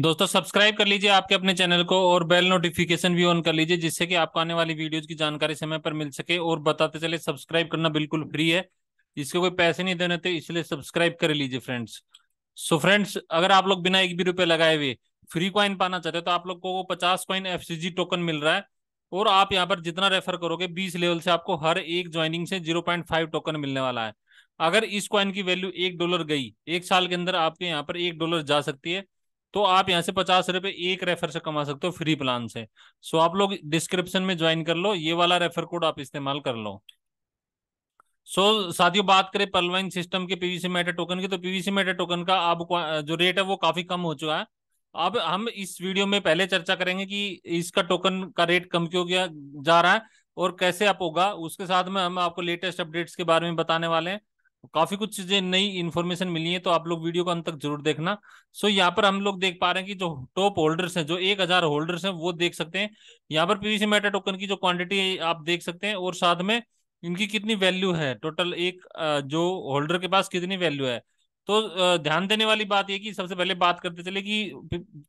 दोस्तों सब्सक्राइब कर लीजिए आपके अपने चैनल को और बेल नोटिफिकेशन भी ऑन कर लीजिए जिससे कि आपको आने वाली वीडियोज की जानकारी समय पर मिल सके और बताते चले सब्सक्राइब करना बिल्कुल फ्री है इसके कोई पैसे नहीं देने थे इसलिए सब्सक्राइब कर लीजिए फ्रेंड्स सो फ्रेंड्स अगर आप लोग बिना एक भी रुपए लगाए हुए फ्री क्वाइन पाना चाहते हो तो आप लोग को पचास क्वाइन एफ टोकन मिल रहा है और आप यहाँ पर जितना रेफर करोगे बीस लेवल से आपको हर एक ज्वाइनिंग से जीरो पॉइंट फाइव टोकन मिलने वाला है अगर इस क्वाइन की वैल्यू एक डॉलर गई एक साल के अंदर आपके यहाँ पर एक डॉलर जा सकती है तो आप यहाँ से पचास रुपए एक रेफर से कमा सकते हो फ्री प्लान से सो आप लोग डिस्क्रिप्शन में ज्वाइन कर लो ये वाला रेफर कोड आप इस्तेमाल कर लो सो so, साथियों बात करें पलवाइन सिस्टम के पीवीसी मेटा टोकन की तो पीवीसी मेटा टोकन का अब जो रेट है वो काफी कम हो चुका है अब हम इस वीडियो में पहले चर्चा करेंगे कि इसका टोकन का रेट कम क्यों गया जा रहा है और कैसे अप होगा उसके साथ में हम आपको लेटेस्ट अपडेट्स के बारे में बताने वाले हैं काफी कुछ चीजें नई इन्फॉर्मेशन मिली है तो आप लोग वीडियो को अंत तक जरूर देखना सो यहाँ पर हम लोग देख पा रहे हैं कि जो टॉप होल्डर्स हैं जो एक हजार होल्डर्स हैं वो देख सकते हैं यहाँ पर पीवीसी मेटा टोकन की जो क्वांटिटी आप देख सकते हैं और साथ में इनकी कितनी वैल्यू है टोटल एक जो होल्डर के पास कितनी वैल्यू है तो ध्यान देने वाली बात यह कि सबसे पहले बात करते चले कि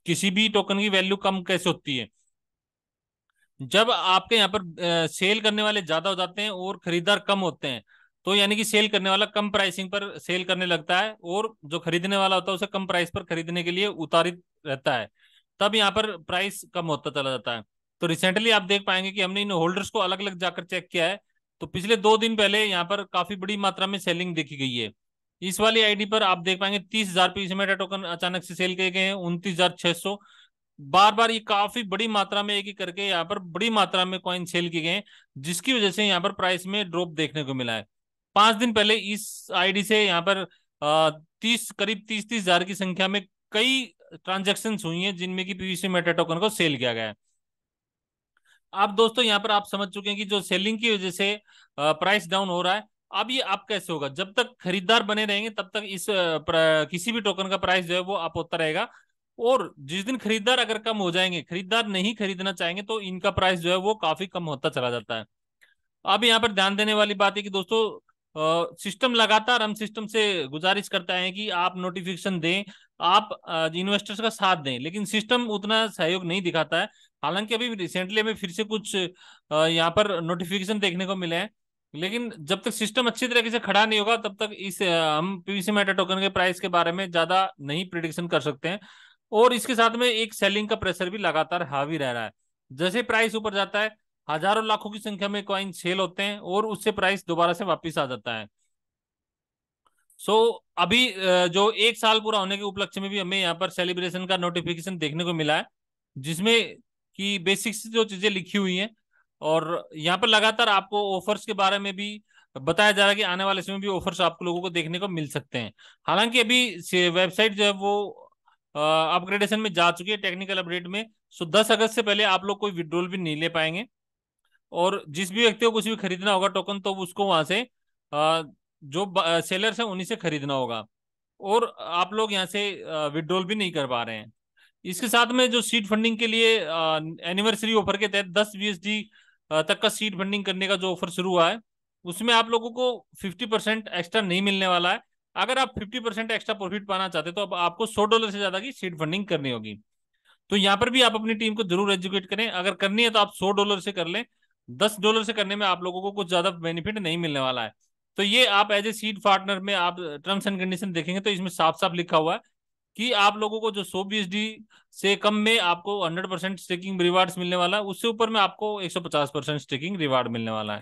किसी भी टोकन की वैल्यू कम कैसे होती है जब आपके यहाँ पर सेल करने वाले ज्यादा हो जाते हैं और खरीदार कम होते हैं तो यानी कि सेल करने वाला कम प्राइसिंग पर सेल करने लगता है और जो खरीदने वाला होता है उसे कम प्राइस पर खरीदने के लिए उतारित रहता है तब यहाँ पर प्राइस कम होता चला जाता है तो रिसेंटली आप देख पाएंगे कि हमने इन होल्डर्स को अलग अलग जाकर चेक किया है तो पिछले दो दिन पहले यहाँ पर काफी बड़ी मात्रा में सेलिंग देखी गई है इस वाली आईडी पर आप देख पाएंगे तीस हजार पीस मेटा टोकन अचानक से सेल किए गए हैं उनतीस हजार छह सौ बार बार ये काफी बड़ी मात्रा में एक ही करके यहाँ पर बड़ी मात्रा में कॉइन सेल किए गए हैं जिसकी वजह से यहाँ पर प्राइस में ड्रॉप देखने को मिला है पांच दिन पहले इस आईडी से यहाँ पर तीस करीब तीस तीस हजार की संख्या में कई ट्रांजेक्शन हुई हैं जिनमें की पीवीसी मेटा टोकन को सेल किया गया है आप दोस्तों यहाँ पर आप समझ चुके हैं कि जो सेलिंग की वजह से प्राइस डाउन हो रहा है अब ये आप कैसे होगा जब तक खरीदार बने रहेंगे तब तक इस किसी भी टोकन का प्राइस जो है वो आप होता रहेगा और जिस दिन खरीदार अगर कम हो जाएंगे खरीदार नहीं खरीदना चाहेंगे तो इनका प्राइस जो है वो काफी कम होता चला जाता है अब यहाँ पर ध्यान देने वाली बात है कि दोस्तों सिस्टम लगातार हम सिस्टम से गुजारिश करता है कि आप नोटिफिकेशन दें आप इन्वेस्टर्स का साथ दें लेकिन सिस्टम उतना सहयोग नहीं दिखाता है हालांकि अभी रिसेंटली हमें फिर से कुछ यहाँ पर नोटिफिकेशन देखने को मिले हैं लेकिन जब तक सिस्टम अच्छी तरीके से खड़ा नहीं होगा तब तक इस हम पीवीसी मेटा टोकन के प्राइस के बारे में ज्यादा नहीं प्रिडिक्शन कर सकते हैं और इसके साथ में एक सेलिंग का प्रेशर भी लगातार हावी रह रहा है जैसे प्राइस ऊपर जाता है हजारों लाखों की संख्या में कॉइन सेल होते हैं और उससे प्राइस दोबारा से वापस आ जाता है सो so, अभी जो एक साल पूरा होने के उपलक्ष्य में भी हमें यहाँ पर सेलिब्रेशन का नोटिफिकेशन देखने को मिला है जिसमें कि बेसिक्स जो चीजें लिखी हुई हैं और यहाँ पर लगातार आपको ऑफर्स के बारे में भी बताया जा रहा है कि आने वाले समय भी ऑफर्स आप लोगों को देखने को मिल सकते हैं हालांकि अभी वेबसाइट जो है वो अपग्रेडेशन में जा चुकी है टेक्निकल अपडेट में सो दस अगस्त से पहले आप लोग कोई विड्रोल भी नहीं ले पाएंगे और जिस भी व्यक्ति को कुछ भी खरीदना होगा टोकन तो उसको वहां से जो सेलर से उन्हीं से खरीदना होगा और आप लोग यहाँ से विड्रॉल भी नहीं कर पा रहे हैं इसके साथ में जो सीट फंडिंग के लिए एनिवर्सरी ऑफर के तहत दस बीएसडी तक का सीट फंडिंग करने का जो ऑफर शुरू हुआ है उसमें आप लोगों को फिफ्टी परसेंट एक्स्ट्रा नहीं मिलने वाला है अगर आप फिफ्टी परसेंट एक्स्ट्रा प्रॉफिट पाना चाहते तो अब आपको 100 डॉलर से ज्यादा की सीट फंडिंग करनी होगी तो यहाँ पर भी आप अपनी टीम को जरूर एजुकेट करें अगर करनी है तो आप सौ डॉलर से कर लें दस डॉलर से करने में आप लोगों को कुछ ज्यादा बेनिफिट नहीं मिलने वाला है तो ये आप एज ए सीट पार्टनर में आप टर्म्स एंड कंडीशन देखेंगे तो इसमें साफ साफ लिखा हुआ है कि आप लोगों को जो सौ बीस डी से कम में आपको हंड्रेड परसेंट स्टेकिंग रिवार्ड मिलने वाला है उससे ऊपर में आपको एक सौ पचास परसेंट स्टेकिंग रिवार्ड मिलने वाला है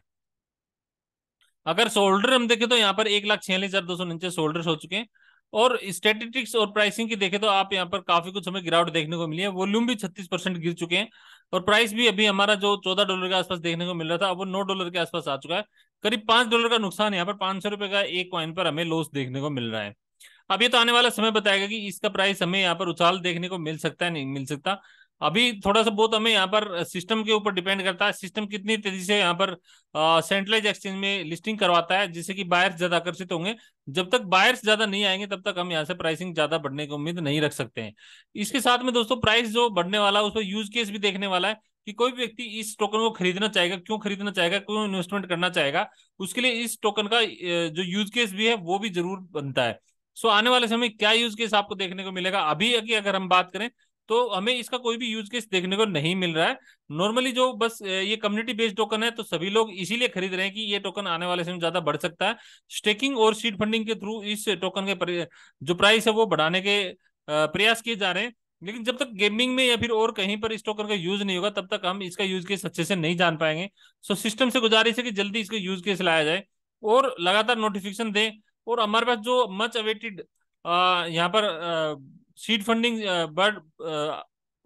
अगर सोल्डर हम देखें तो यहाँ पर एक लाख छियालीस हजार दो सौ नीचे सोल्डर्स हो चुके हैं और स्टेटिटिक्स और प्राइसिंग की देखें तो आप यहाँ पर काफी कुछ हमें गिरावट देखने को मिली है वॉल्यूम भी छत्तीस परसेंट गिर चुके हैं और प्राइस भी अभी हमारा जो चौदह डॉलर के आसपास देखने को मिल रहा था अब वो नौ डॉलर के आसपास आ चुका है करीब पांच डॉलर का नुकसान यहाँ पर पांच सौ रुपए का एक क्वाइन पर हमें लॉस देखने को मिल रहा है अब ये तो आने वाला समय बताएगा कि इसका प्राइस हमें यहाँ पर उछाल देखने को मिल सकता है नहीं मिल सकता अभी थोड़ा सा बहुत हमें यहाँ पर सिस्टम के ऊपर डिपेंड करता है सिस्टम कितनी तेजी से यहाँ पर सेंट्रलाइज एक्सचेंज में लिस्टिंग करवाता है जिससे कि बायर्स ज्यादा आकर्षित होंगे जब तक बायर्स ज्यादा नहीं आएंगे तब तक हम यहाँ से प्राइसिंग ज्यादा बढ़ने की उम्मीद नहीं रख सकते हैं इसके साथ में दोस्तों प्राइस जो बढ़ने वाला है उसमें यूज केस भी देखने वाला है कि कोई भी व्यक्ति इस टोकन को खरीदना चाहेगा क्यों खरीदना चाहेगा क्यों इन्वेस्टमेंट करना चाहेगा उसके लिए इस टोकन का जो यूज केस भी है वो भी जरूर बनता है सो आने वाले समय क्या यूज केस आपको देखने को मिलेगा अभी अगर हम बात करें तो हमें इसका कोई भी यूज केस देखने को नहीं मिल रहा है नॉर्मली जो बस ये कम्युनिटी बेस्ड टोकन है तो सभी लोग इसीलिए खरीद रहे हैं कि ये टोकन आने वाले समय ज्यादा बढ़ सकता है स्टेकिंग और सीड फंडिंग के थ्रू इस टोकन के जो प्राइस है वो बढ़ाने के प्रयास किए जा रहे हैं लेकिन जब तक गेमिंग में या फिर और कहीं पर इस टोकन का यूज नहीं होगा तब तक हम इसका यूज केस अच्छे से नहीं जान पाएंगे सो सिस्टम से गुजारिश है कि जल्दी इसका यूज केस लाया जाए और लगातार नोटिफिकेशन दें और हमारे पास जो मच अवेटेड यहाँ पर सीड फंडिंग बट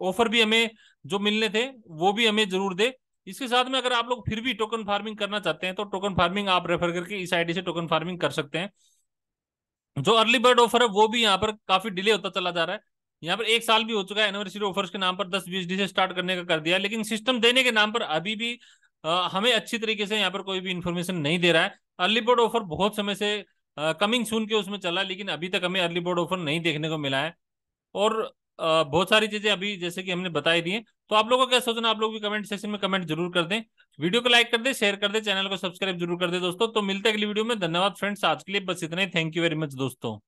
ऑफर भी हमें जो मिलने थे वो भी हमें जरूर दे इसके साथ में अगर आप लोग फिर भी टोकन फार्मिंग करना चाहते हैं तो टोकन फार्मिंग आप रेफर करके इस आईडी से टोकन फार्मिंग कर सकते हैं जो अर्ली बर्ड ऑफर है वो भी यहाँ पर काफी डिले होता चला जा रहा है यहाँ पर एक साल भी हो चुका है एनिवर्सरी ऑफर्स के नाम पर दस बीस डी से स्टार्ट करने का कर दिया लेकिन सिस्टम देने के नाम पर अभी भी हमें अच्छी तरीके से यहाँ पर कोई भी इन्फॉर्मेशन नहीं दे रहा है अर्ली बर्ड ऑफर बहुत समय से कमिंग सुन सून के उसमें चला लेकिन अभी तक हमें अर्ली बर्ड ऑफर नहीं देखने को मिला है और बहुत सारी चीजें अभी जैसे कि हमने बताई दी हैं तो आप लोगों को क्या सोचना आप लोग भी कमेंट सेक्शन में कमेंट जरूर कर दें वीडियो को लाइक कर दें शेयर कर दें चैनल को सब्सक्राइब जरूर कर दें दोस्तों तो मिलते अगली वीडियो में धन्यवाद फ्रेंड्स आज के लिए बस इतना ही थैंक यू वेरी मच दोस्तों